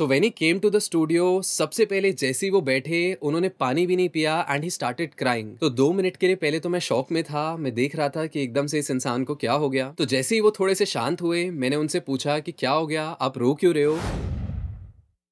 So when he came to the studio सबसे पहले जैसे ही वो बैठे उन्होंने पानी भी नहीं पिया एंड ही स्टार्टेड क्राइंग तो दो मिनट के लिए पहले तो मैं शॉक में था मैं देख रहा था कि एकदम से इस इंसान को क्या हो गया तो जैसे ही वो थोड़े से शांत हुए मैंने उनसे पूछा कि क्या हो गया आप रो क्यों रहे हो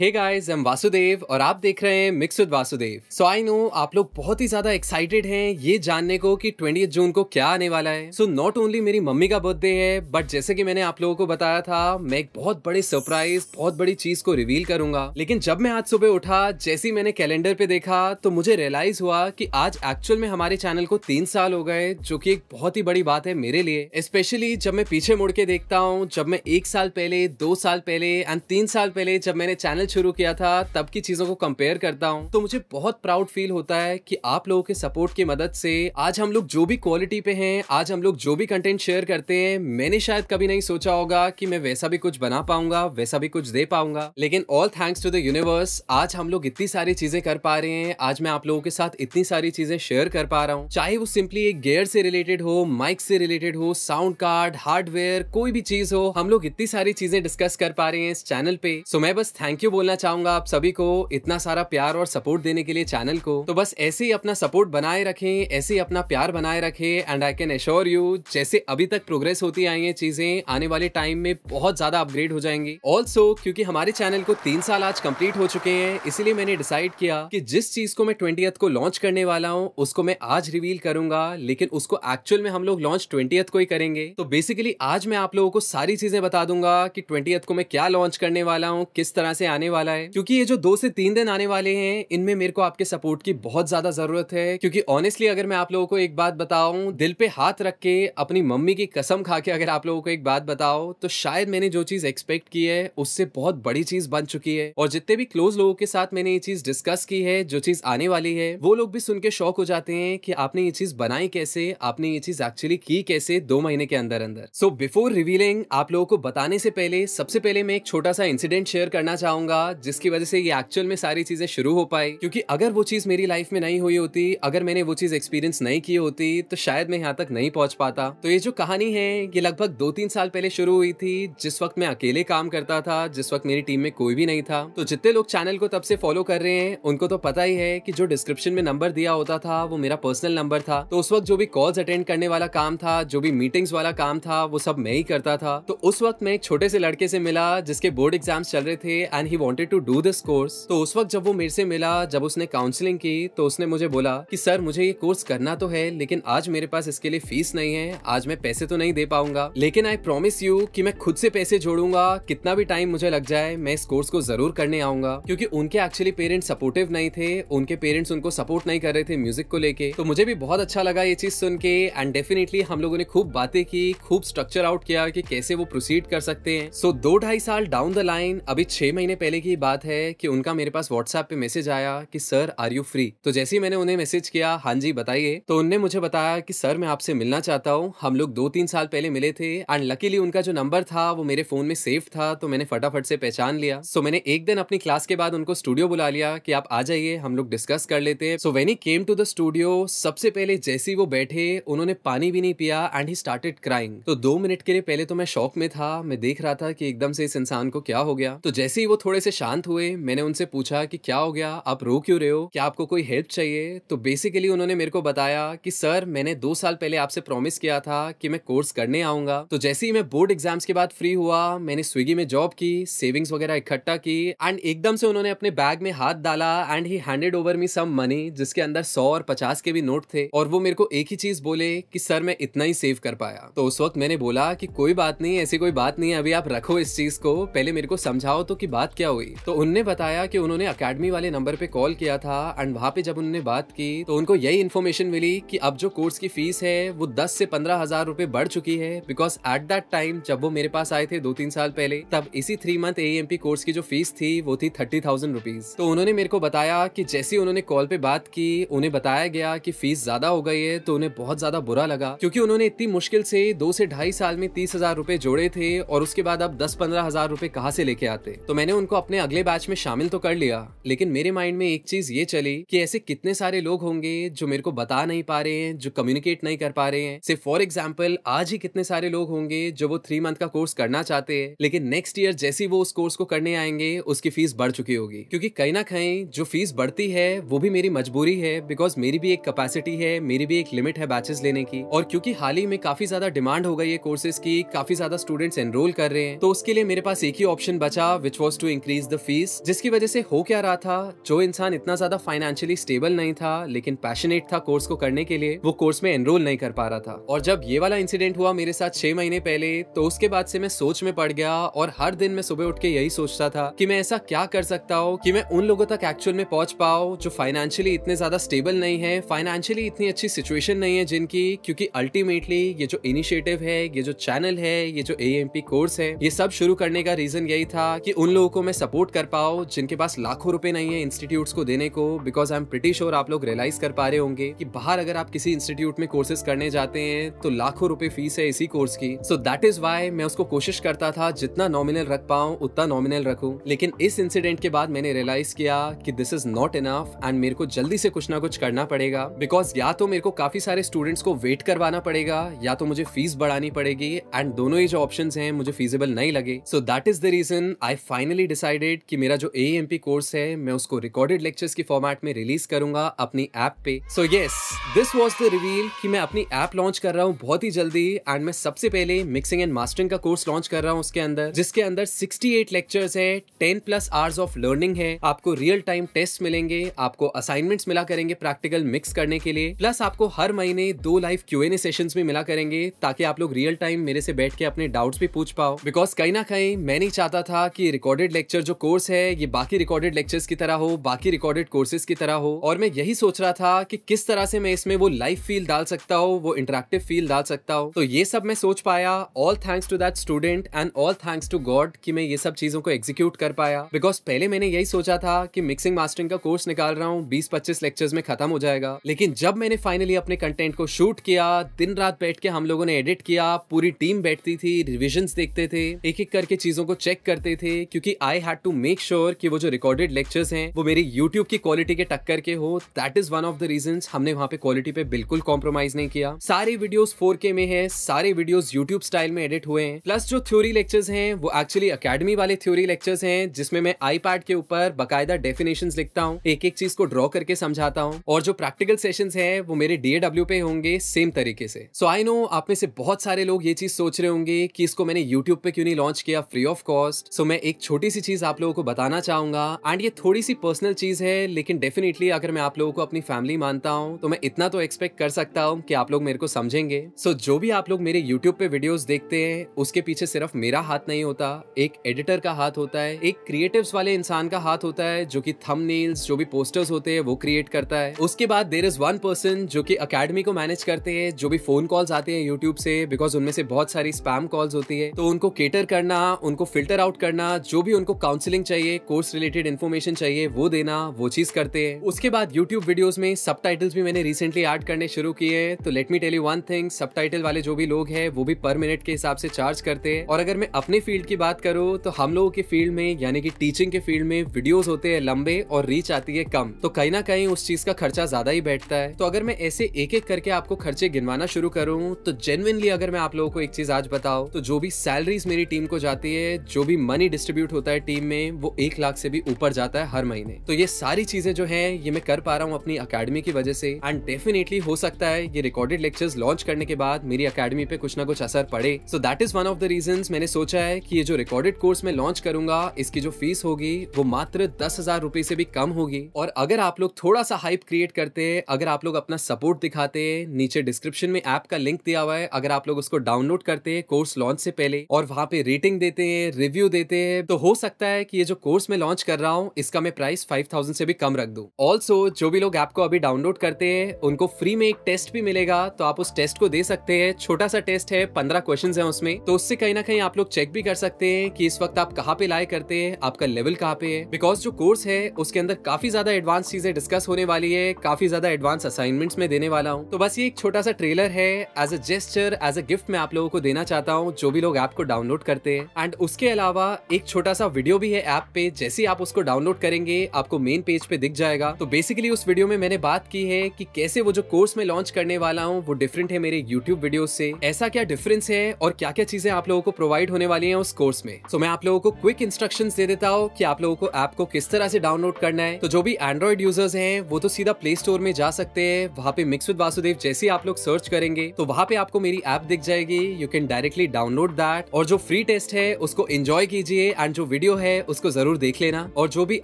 हे गाइस एम वासुदेव और आप देख रहे हैं mix with Vasudev so I know आप लोग बहुत ही ज्यादा एक्साइटेड हैं ये जानने को कि ट्वेंटी जून को क्या आने वाला है सो नॉट ओनली मेरी मम्मी का बर्थडे है बट जैसे कि मैंने आप लोगों को बताया था मैं एक बहुत बड़े सरप्राइज बहुत बड़ी चीज को रिवील करूंगा लेकिन जब मैं आज सुबह उठा जैसे ही मैंने कैलेंडर पे देखा तो मुझे रियलाइज हुआ की आज एक्चुअल में हमारे चैनल को तीन साल हो गए जो की एक बहुत ही बड़ी बात है मेरे लिए स्पेशली जब मैं पीछे मुड़ के देखता हूँ जब मैं एक साल पहले दो साल पहले एंड तीन साल पहले जब मैंने चैनल शुरू किया था तब की चीजों को कंपेयर करता हूँ तो मुझे बहुत प्राउड फील होता है कि आप लोगों के सपोर्ट की मदद से आज हम लोग जो भी क्वालिटी पे हैं आज हम लोग जो भी कंटेंट शेयर करते हैं मैंने शायद कभी नहीं सोचा होगा कि मैं वैसा भी कुछ बना पाऊंगा वैसा भी कुछ दे पाऊंगा लेकिन all thanks to the universe आज हम लोग इतनी सारी चीजें कर पा रहे हैं आज मैं आप लोगों के साथ इतनी सारी चीजें शेयर कर पा रहा हूँ चाहे वो सिंपली एक गेयर से रिलेटेड हो माइक से रिलेटेड हो साउंड कार्ड हार्डवेयर कोई भी चीज हो हम लोग इतनी सारी चीजें डिस्कस कर पा रहे हैं इस चैनल पे सो मैं बस थैंक यू यू बोलना चाहूंगा आप सभी को इतना सारा प्यार और सपोर्ट देने के लिए चैनल को तो बस ऐसे ही अपना सपोर्ट बनाए रखें ऐसे ही अपना प्यार बनाए रखें and I can assure you जैसे अभी तक प्रोग्रेस होती आई है चीजें आने वाले टाइम में बहुत ज्यादा अपग्रेड हो जाएंगी ऑल्सो क्योंकि हमारे चैनल को तीन साल आज कम्प्लीट हो चुके हैं इसीलिए मैंने डिसाइड किया कि जिस चीज को मैं ट्वेंटी को लॉन्च करने वाला हूँ उसको मैं आज रिवील करूंगा लेकिन उसको एक्चुअल में हम लोग लॉन्च ट्वेंटी को ही करेंगे तो बेसिकली आज मैं आप लोगों को सारी चीजें बता दूंगा कि ट्वेंटी को मैं क्या लॉन्च करने वाला हूँ किस तरह से आने आने वाला है क्योंकि ये जो दो से तीन दिन आने वाले हैं इनमें मेरे को आपके सपोर्ट की बहुत ज्यादा जरूरत है क्योंकि ऑनेस्टली अगर मैं आप लोगों को एक बात बताऊं दिल पे हाथ रख के अपनी मम्मी की कसम खा के अगर आप लोगों को एक बात बताओ तो शायद मैंने जो चीज एक्सपेक्ट की है उससे बहुत बड़ी चीज बन चुकी है और जितने भी क्लोज लोगों के साथ मैंने ये चीज डिस्कस की है जो चीज आने वाली है वो लोग भी सुन के शौक हो जाते हैं कि आपने ये चीज बनाई कैसे आपने ये चीज एक्चुअली की कैसे दो महीने के अंदर अंदर सो बिफोर रिवीलिंग आप लोगों को बताने से पहले सबसे पहले मैं एक छोटा सा इंसिडेंट शेयर करना चाहूंगा पाऊंगा जिसकी वजह से ये एक्चुअल में सारी चीजें शुरू हो पाई क्योंकि अगर वो चीज मेरी लाइफ में नहीं हुई होती अगर मैंने वो चीज एक्सपीरियंस नहीं की होती तो शायद मैं यहाँ तक नहीं पहुंच पाता तो ये जो कहानी है ये लगभग दो तीन साल पहले शुरू हुई थी जिस वक्त मैं अकेले काम करता था जिस वक्त मेरी टीम में कोई भी नहीं था तो जितने लोग चैनल को तब से फॉलो कर रहे हैं उनको तो पता ही है कि जो डिस्क्रिप्शन में नंबर दिया होता था वो मेरा पर्सनल नंबर था तो उस वक्त जो भी कॉल्स अटेंड करने वाला काम था जो भी मीटिंग्स वाला काम था वो सब मैं ही करता था तो उस वक्त मैं एक छोटे से लड़के से मिला जिसके बोर्ड एग्जाम्स चल रहे थे and he wanted to do this course तो उस वक्त जब वो मेरे से मिला जब उसने काउंसिलिंग की तो उसने मुझे बोला कि सर मुझे ये कोर्स करना तो है लेकिन आज मेरे पास इसके लिए फीस नहीं है आज मैं पैसे तो नहीं दे पाऊंगा लेकिन आई प्रोमिस यू कि मैं खुद से पैसे जोड़ूंगा कितना भी टाइम मुझे लग जाए मैं इस कोर्स को जरूर करने आऊंगा क्योंकि उनके एक्चुअली पेरेंट्स सपोर्टिव नहीं थे उनके पेरेंट्स उनको सपोर्ट नहीं कर रहे थे म्यूजिक को लेके तो मुझे भी बहुत अच्छा लगा ये चीज सुन के एंड डेफिनेटली हम लोगों ने खूब बातें की खूब स्ट्रक्चर आउट किया कि कैसे वो प्रोसीड कर सकते हैं सो so, दो ढाई साल डाउन द लाइन अभी छह महीने पहले पहले की बात है कि उनका मेरे पास व्हाट्सएप पे मैसेज आया कि सर आर यू फ्री तो जैसे ही मैंने उन्हें मैसेज किया हाँ जी बताइए तो उनने मुझे बताया कि सर मैं आपसे मिलना चाहता हूँ हम लोग दो तीन साल पहले मिले थे एंड लकीली उनका जो नंबर था वो मेरे फोन में सेफ था तो मैंने फटाफट से पहचान लिया सो मैंने एक दिन अपनी क्लास के बाद उनको स्टूडियो बुला लिया कि आप आ जाइए हम लोग डिस्कस कर लेते हैं so when he came to the studio सबसे पहले जैसे ही वो बैठे उन्होंने पानी भी नहीं पिया एंड ही स्टार्टेड क्राइंग तो दो मिनट के लिए पहले तो मैं शौक में था मैं देख रहा था कि एकदम से इस इंसान को क्या हो गया तो जैसे ही वो थोड़े थोड़े से शांत हुए मैंने उनसे पूछा कि क्या हो गया आप रो क्यों रहे हो क्या आपको कोई हेल्प चाहिए तो बेसिकली उन्होंने मेरे को बताया कि सर मैंने दो साल पहले आपसे प्रॉमिस किया था कि मैं कोर्स करने आऊंगा तो जैसे ही मैं बोर्ड एग्जाम्स के बाद फ्री हुआ मैंने स्विगी में जॉब की सेविंग्स वगैरह इकट्ठा की एंड एकदम से उन्होंने अपने बैग में हाथ डाला and he handed over me some money जिसके अंदर सौ और पचास के भी नोट थे और वो मेरे को एक ही चीज बोले कि सर मैं इतना ही सेव कर पाया तो उस वक्त मैंने बोला कि कोई बात नहीं ऐसी कोई बात नहीं अभी आप रखो इस चीज को पहले मेरे को समझाओ तो कि बात क्या हुई तो उनने बताया कि उन्होंने अकेडमी वाले नंबर पे कॉल किया था एंड वहाँ पे जब उन्होंने बात की तो उनको यही इन्फॉर्मेशन मिली कि अब जो कोर्स की फीस है वो दस से पंद्रह हजार रूपए बढ़ चुकी है बिकॉज एट दैट टाइम जब वो मेरे पास आए थे दो तीन साल पहले तब इसी थ्री मंथ ए कोर्स की जो फीस थी वो थी थर्टी थाउजेंड रुपीज तो उन्होंने मेरे को बताया कि जैसे उन्होंने कॉल पे बात की उन्हें बताया गया कि फीस ज्यादा हो गई है तो उन्हें बहुत ज्यादा बुरा लगा क्योंकि उन्होंने इतनी मुश्किल से दो से ढाई साल में तीस हजार रूपए जोड़े थे और उसके बाद अब दस पंद्रह हजार रूपए कहाँ से लेके आते तो मैंने उनको अपने अगले बैच में शामिल तो कर लिया लेकिन मेरे माइंड में एक चीज ये चली कि ऐसे कितने सारे लोग होंगे जो मेरे को बता नहीं पा रहे हैं जो कम्युनिकेट नहीं कर पा रहे हैं सिर्फ फॉर एग्जाम्पल आज ही कितने सारे लोग होंगे जो वो थ्री मंथ का कोर्स करना चाहते हैं लेकिन नेक्स्ट ईयर जैसे वो उस कोर्स को करने आएंगे उसकी फीस बढ़ चुकी होगी क्योंकि कहीं ना कहीं जो फीस बढ़ती है वो भी मेरी मजबूरी है बिकॉज मेरी भी एक कैपेसिटी है मेरी भी एक लिमिट है बैचेस लेने की और क्योंकि हाल ही में काफी ज्यादा डिमांड हो गई है कोर्सेज की काफी ज्यादा स्टूडेंट्स एनरोल कर रहे हैं तो उसके लिए मेरे पास एक ही ऑप्शन बचा which was to increase increase the fees जिसकी वजह से हो क्या रहा था जो इंसान इतना ज्यादा फाइनेंशियली स्टेबल नहीं था लेकिन पैशनेट था कोर्स को करने के लिए वो कोर्स में एनरोल नहीं कर पा रहा था और जब ये वाला इंसिडेंट हुआ मेरे साथ छह महीने पहले तो उसके बाद से मैं सोच में पड़ गया और हर दिन मैं सुबह उठ के यही सोचता था कि मैं ऐसा क्या कर सकता हूँ कि मैं उन लोगों तक एक्चुअल में पहुंच पाऊ जो फाइनेंशियली इतने ज्यादा स्टेबल नहीं है फाइनेंशियली इतनी अच्छी सिचुएशन नहीं है जिनकी क्योंकि अल्टीमेटली ये जो इनिशिएटिव है ये जो चैनल है ये जो ए कोर्स है ये सब शुरू करने का रीजन यही था कि उन लोगों को हमें सपोर्ट कर पाओ जिनके पास लाखों रुपए नहीं है इंस्टीट्यूट्स को देने को because I am pretty sure आप लोग रियलाइज कर पा रहे होंगे कि बाहर अगर आप किसी इंस्टीट्यूट में कोर्सेज करने जाते हैं तो लाखों रुपए फीस है इसी कोर्स की सो दैट इज वाई मैं उसको कोशिश करता था जितना नॉमिनल रख पाऊँ उतना नॉमिनल रखू लेकिन इस इंसिडेंट के बाद मैंने रियलाइज किया कि this is not enough and मेरे को जल्दी से कुछ ना कुछ करना पड़ेगा बिकॉज या तो मेरे को काफी सारे स्टूडेंट्स को वेट करवाना पड़ेगा या तो मुझे फीस बढ़ानी पड़ेगी एंड दोनों ही जो ऑप्शन है मुझे फीजेबल नहीं लगे so that is the reason I finally decided कि मेरा जो ए एम पी कोर्स है मैं उसको रिकॉर्डेड लेक्चर्स की फॉर्मेट में रिलीज करूंगा अपनी ऐप पे so yes this was the reveal कि मैं अपनी ऐप लॉन्च कर रहा हूँ बहुत ही जल्दी एंड मैं सबसे पहले मिक्सिंग एंड मास्टरिंग का कोर्स लॉन्च कर रहा हूँ उसके अंदर जिसके अंदर एट लेक्चर्स है ten plus hours of learning है आपको रियल टाइम टेस्ट मिलेंगे आपको असाइनमेंट्स मिला करेंगे प्रैक्टिकल मिक्स करने के लिए प्लस आपको हर महीने दो live Q and A session भी मिला करेंगे ताकि आप लोग रियल टाइम मेरे से बैठ के अपने डाउट्स भी पूछ पाओ बिकॉज कहीं ना कहीं मैं नहीं चाहता था कि रिकॉर्डेड लेक्चर लेक्चर जो कोर्स है ये बाकी रिकॉर्डेड लेक्चर्स की तरह हो बाकी रिकॉर्डेड कोर्सेज की तरह हो और मैं यही सोच रहा था कि किस तरह से मैं इसमें वो लाइव फील डाल सकता हूँ वो इंटरेक्टिव फील डाल सकता हूँ तो ये सब मैं सोच पाया all thanks to that student and all thanks to God की मैं ये सब चीजों को एग्जीक्यूट कर पाया बिकॉज पहले मैंने यही सोचा था कि मिक्सिंग मास्टरिंग का कोर्स निकाल रहा हूँ बीस पच्चीस लेक्चर्स में खत्म हो जाएगा लेकिन जब मैंने फाइनली अपने कंटेंट को शूट किया दिन रात बैठ के हम लोगों ने एडिट किया पूरी टीम बैठती थी रिविजन देखते थे एक एक करके चीजों को चेक करते थे क्योंकि I I had to make sure कि वो जो रिकॉर्डेड लेक्चर्स हैं वो मेरी यूट्यूब की क्वालिटी के टक्कर के हो that is one of the reason हमने वहाँ पे क्वालिटी पे बिल्कुल कॉम्प्रोमाइज नहीं किया सारे वीडियोज फोर में है सारे वीडियोज यूट्यूब स्टाइल में एडिट हुए हैं प्लस जो थ्योरी लेक्चर्स हैं वो एक्चुअली अकेडमी वाले थ्योरी लेक्चर्स हैं जिसमें मैं आईपैड के ऊपर बकायदा डेफिनेशन लिखता हूँ एक एक चीज को ड्रॉ करके समझाता हूँ और जो प्रैक्टिकल सेशन है वो मेरे डीएडब्ल्यू पे होंगे सेम तरीके से सो आई नो आप में से बहुत सारे लोग ये चीज सोच रहे होंगे कि इसको मैंने यूट्यूब पे क्यों नहीं लॉन्च किया फ्री ऑफ कॉस्ट सो मैं एक छोटी सी चीज़ आप लोगों को बताना चाहूंगा एंड ये थोड़ी सी पर्सनल चीज़ है लेकिन डेफिनेटली अगर मैं आप लोगों को अपनी फैमिली मानता हूँ तो मैं इतना तो एक्सपेक्ट कर सकता हूँ कि आप लोग मेरे को समझेंगे सो so, जो भी आप लोग मेरे यूट्यूब पे वीडियोस देखते हैं उसके पीछे सिर्फ मेरा हाथ नहीं होता एक एडिटर का हाथ होता है एक क्रिएटिव वाले इंसान का हाथ होता है जो की थम जो भी पोस्टर्स होते हैं वो क्रिएट करता है उसके बाद देर इज वन पर्सन जो की अकेडमी को मैनेज करते हैं जो भी फोन कॉल्स आते हैं यूट्यूब से बिकॉज उनमें से बहुत सारी स्पैम कॉल्स होती है तो उनको केटर करना उनको फिल्टर आउट करना जो भी उनको काउंसलिंग चाहिए कोर्स रिलेटेड इन्फॉर्मेशन चाहिए वो देना वो चीज करते हैं उसके बाद यूट्यूब वीडियोज में सब भी मैंने रिसेंटली एड करने शुरू किए हैं तो let me tell you one thing सब वाले जो भी लोग हैं वो भी पर मिनट के हिसाब से चार्ज करते हैं और अगर मैं अपने फील्ड की बात करूँ तो हम लोगों के फील्ड में यानी कि टीचिंग के फील्ड में वीडियोज होते हैं लंबे और रीच आती है कम तो कहीं ना कहीं उस चीज का खर्चा ज्यादा ही बैठता है तो अगर मैं ऐसे एक एक करके आपको खर्चे गिनवाना शुरू करूँ तो जेनुअनली अगर मैं आप लोगों को एक चीज आज बताऊँ तो जो भी सैलरीज मेरी टीम को जाती है जो भी मनी डिस्ट्रीब्यूट होता है टीम में वो एक लाख से भी ऊपर जाता है हर महीने तो ये सारी चीजें जो है ये मैं कर पा रहा हूँ अपनी अकेडमी की वजह से एंड डेफिनेटली हो सकता है ये रिकॉर्डेड लेक्चर्स लॉन्च करने के बाद मेरी अकेडमी पे कुछ ना कुछ असर पड़े so that is one of the reason मैंने सोचा है कि ये जो रिकॉर्डेड कोर्स मैं लॉन्च करूंगा इसकी जो फीस होगी वो मात्र दस हजार रुपए से भी कम होगी और अगर आप लोग थोड़ा सा हाइप क्रिएट करते हैं अगर आप लोग अपना सपोर्ट दिखाते हैं नीचे डिस्क्रिप्शन में ऐप का लिंक दिया हुआ है अगर आप लोग उसको डाउनलोड करते हैं कोर्स लॉन्च से पहले और वहां पे रेटिंग देते हैं रिव्यू देते हैं तो हो सकता सकता है कि ये जो कोर्स मैं लॉन्च कर रहा हूँ इसका मैं प्राइस 5000 से भी कम रख दू ऑल्सो जो भी लोग ऐप को अभी डाउनलोड करते हैं उनको फ्री में एक टेस्ट भी मिलेगा तो आप उस टेस्ट को दे सकते हैं छोटा सा टेस्ट है पंद्रह क्वेश्चन है उसमें तो उससे कहीं ना कहीं आप लोग चेक भी कर सकते हैं कि इस वक्त आप कहाँ पे लाए करते हैं आपका लेवल कहाँ पे है बिकॉज जो कोर्स है उसके अंदर काफी ज्यादा एडवांस चीजें डिस्कस होने वाली है काफी ज्यादा एडवांस असाइनमेंट्स में देने वाला हूँ तो बस ये एक छोटा सा ट्रेलर है as a gesture as a gift मैं आप लोगों को देना चाहता हूँ जो भी लोग ऐप को डाउनलोड करते हैं एंड उसके अलावा एक छोटा सा वीडियो भी है ऐप पे जैसे आप उसको डाउनलोड करेंगे आपको मेन पेज पे दिख जाएगा तो बेसिकली उस वीडियो में मैंने बात की है कि कैसे वो जो कोर्स में लॉन्च करने वाला हूँ वो डिफरेंट है मेरे यूट्यूब वीडियो से ऐसा क्या डिफरेंस है और क्या क्या चीजें आप लोगों को प्रोवाइड होने वाली है उस कोर्स में तो मैं आप लोगों को क्विक इंस्ट्रक्शन दे देता हूँ की आप लोगों को ऐप को किस तरह से डाउनलोड करना है तो जो भी एंड्रॉइड यूजर्स है वो तो सीधा प्ले स्टोर में जा सकते हैं वहाँ पे मिक्स विद वासुदेव जैसे आप लोग सर्च करेंगे तो वहाँ पे आपको मेरी ऐप दिख जाएगी you can directly download that और जो फ्री टेस्ट है उसको एंजॉय कीजिए एंड जो वीडियो वीडियो है उसको जरूर देख लेना और जो भी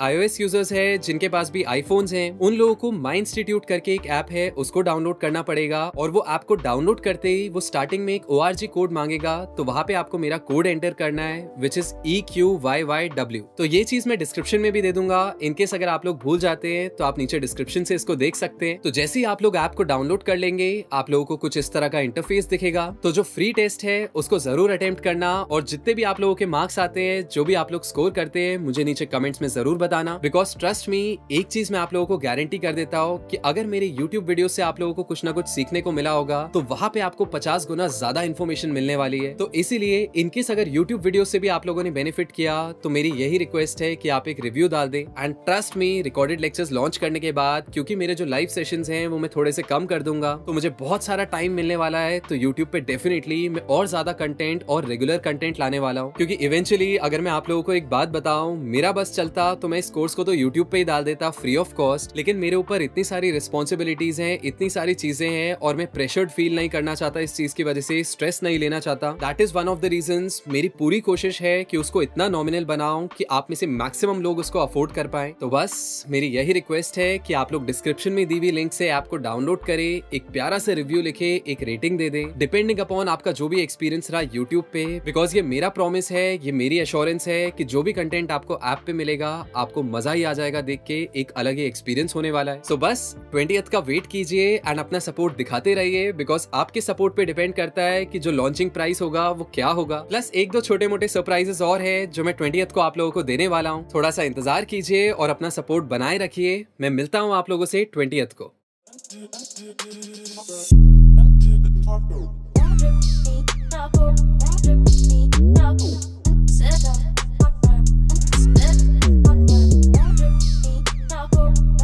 iOS यूजर्स है जिनके पास भी आईफोन्स हैं उन लोगों को माई इंस्टीट्यूट करके एक ऐप है उसको डाउनलोड करना पड़ेगा और वो ऐप को डाउनलोड करते ही वो स्टार्टिंग में एक ओ कोड मांगेगा तो वहाँ पे आपको मेरा कोड एंटर करना है which is E Q Y Y W तो ये चीज मैं डिस्क्रिप्शन में भी दे दूंगा इनकेस अगर आप लोग भूल जाते हैं तो आप नीचे डिस्क्रिप्शन से इसको देख सकते हैं तो जैसे ही आप लोग ऐप को डाउनलोड कर लेंगे आप लोगों को कुछ इस तरह का इंटरफेस दिखेगा तो जो फ्री टेस्ट है उसको जरूर अटेम्प्ट करना और जितने भी आप लोगों के मार्क्स आते हैं जो भी आप लोग स्कोर करते हैं मुझे नीचे कमेंट्स में जरूर बताना बिकॉज ट्रस्ट मी एक चीज मैं आप लोगों को गारंटी कर देता हूँ कि अगर मेरे यूट्यूब वीडियो से आप लोगों को कुछ ना कुछ सीखने को मिला होगा तो वहाँ पे आपको पचास गुना ज्यादा इन्फॉर्मेशन मिलने वाली है तो इसीलिए इनकेस अगर यूट्यूब वीडियो से भी आप लोगों ने बेनिफिट किया तो मेरी यही रिक्वेस्ट है कि आप एक रिव्यू डाल दे and trust me recorded lectures launch करने के बाद क्योंकि मेरे जो लाइव सेशन है वो मैं थोड़े से कम कर दूंगा तो मुझे बहुत सारा टाइम मिलने वाला है तो यूट्यूब पे डेफिनेटली मैं और ज्यादा कंटेंट और रेगुलर कंटेंट लाने वाला हूँ क्योंकि इवेंचुअली अगर मैं आप लोगों को एक एक बात बताऊं मेरा बस चलता तो मैं इस कोर्स को तो यूट्यूब पे ही डाल देता फ्री ऑफ कॉस्ट लेकिन मेरे ऊपर इतनी सारी रिस्पॉन्सिबिलिटीज हैं इतनी सारी चीजें हैं और मैं प्रेशर्ड फील नहीं करना चाहता इस चीज की वजह से स्ट्रेस नहीं लेना चाहता that is one of the reason मेरी पूरी कोशिश है कि उसको इतना नॉमिनल बनाऊं कि आप में से मैक्सिमम लोग उसको अफोर्ड कर पाए तो बस मेरी यही रिक्वेस्ट है कि आप लोग डिस्क्रिप्शन में दी हुई लिंक से ऐप को डाउनलोड करें एक प्यारा से रिव्यू लिखे एक रेटिंग दे दे डिपेंडिंग अपॉन आपका जो भी एक्सपीरियंस रहा यूट्यूब पे बिकॉज ये मेरा प्रॉमिस है ये मेरी एश्योरेंस है कि जो भी कंटेंट आपको ऐप पे मिलेगा आपको मजा ही आ जाएगा देख के एक अलग ही एक्सपीरियंस होने वाला है सो so बस ट्वेंटी का वेट कीजिए एंड अपना सपोर्ट दिखाते रहिए बिकॉज आपके सपोर्ट पे डिपेंड करता है कि जो लॉन्चिंग प्राइस होगा वो क्या होगा प्लस एक दो छोटे मोटे सरप्राइजेस और है जो मैं ट्वेंटी को आप लोगों को देने वाला हूँ थोड़ा सा इंतजार कीजिए और अपना सपोर्ट बनाए रखिए मैं मिलता हूँ आप लोगों से ट्वेंटी को Set up. Podcast.